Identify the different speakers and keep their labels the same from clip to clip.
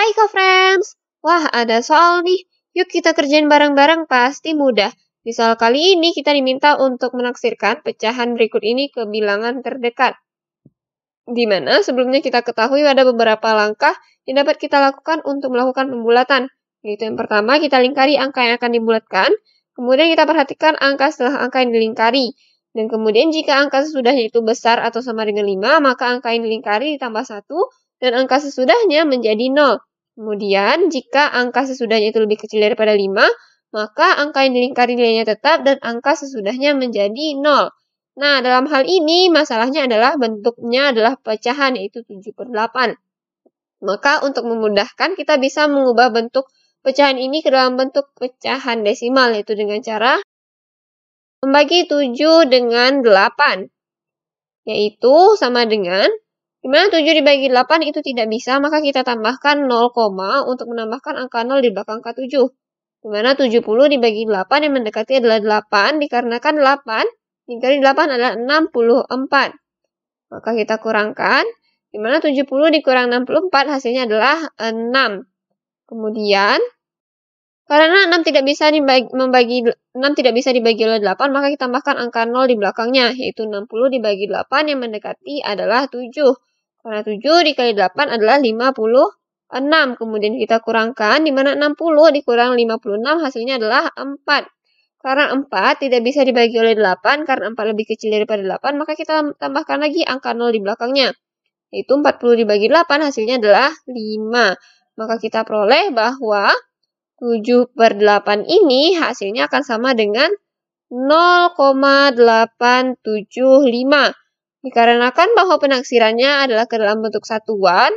Speaker 1: Hai co-friends, wah ada soal nih, yuk kita kerjain bareng-bareng pasti mudah. Misal kali ini kita diminta untuk menaksirkan pecahan berikut ini ke bilangan terdekat. Dimana sebelumnya kita ketahui ada beberapa langkah yang dapat kita lakukan untuk melakukan pembulatan. Yaitu yang pertama kita lingkari angka yang akan dibulatkan, kemudian kita perhatikan angka setelah angka yang dilingkari. Dan kemudian jika angka sesudahnya itu besar atau sama dengan 5, maka angka yang dilingkari ditambah 1, dan angka sesudahnya menjadi 0. Kemudian, jika angka sesudahnya itu lebih kecil daripada 5, maka angka yang dilingkari nilainya tetap dan angka sesudahnya menjadi 0. Nah, dalam hal ini masalahnya adalah bentuknya adalah pecahan yaitu 7 per 8. Maka untuk memudahkan kita bisa mengubah bentuk pecahan ini ke dalam bentuk pecahan desimal yaitu dengan cara membagi 7 dengan 8 yaitu sama dengan Dimana 7 dibagi 8 itu tidak bisa, maka kita tambahkan 0, untuk menambahkan angka 0 di belakang K7. Dimana 70 dibagi 8 yang mendekati adalah 8, dikarenakan 8 dikali 8 adalah 64. Maka kita kurangkan, dimana 70 dikurang 64 hasilnya adalah 6. Kemudian, karena 6 tidak bisa dibagi, membagi 6 tidak bisa dibagi oleh 8, maka kita tambahkan angka 0 di belakangnya, yaitu 60 dibagi 8 yang mendekati adalah 7. Karena 7 dikali 8 adalah 56. Kemudian kita kurangkan, di mana 60 dikurang 56 hasilnya adalah 4. Karena 4 tidak bisa dibagi oleh 8, karena 4 lebih kecil daripada 8, maka kita tambahkan lagi angka 0 di belakangnya. Yaitu 40 dibagi 8 hasilnya adalah 5. Maka kita peroleh bahwa 7 per 8 ini hasilnya akan sama dengan 0,875. Dikarenakan bahwa penaksirannya adalah ke dalam bentuk satuan,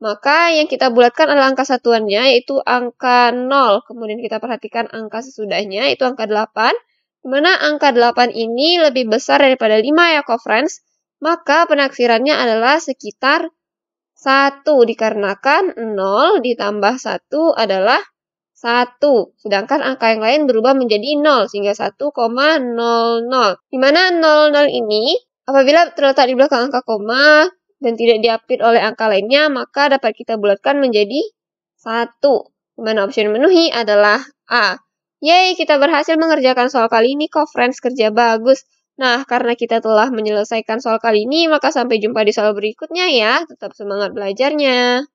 Speaker 1: maka yang kita bulatkan adalah angka satuannya, yaitu angka 0. Kemudian kita perhatikan angka sesudahnya, itu angka 8. Dimana angka 8 ini lebih besar daripada 5 ya, friends. Maka penaksirannya adalah sekitar 1, dikarenakan 0 ditambah 1 adalah 1. Sedangkan angka yang lain berubah menjadi 0, sehingga 1,00. Dimana 00 ini Apabila terletak di belakang angka koma dan tidak diapit oleh angka lainnya, maka dapat kita bulatkan menjadi 1. Mana opsi yang memenuhi adalah A. Yeay, kita berhasil mengerjakan soal kali ini kok, friends. Kerja bagus. Nah, karena kita telah menyelesaikan soal kali ini, maka sampai jumpa di soal berikutnya ya. Tetap semangat belajarnya.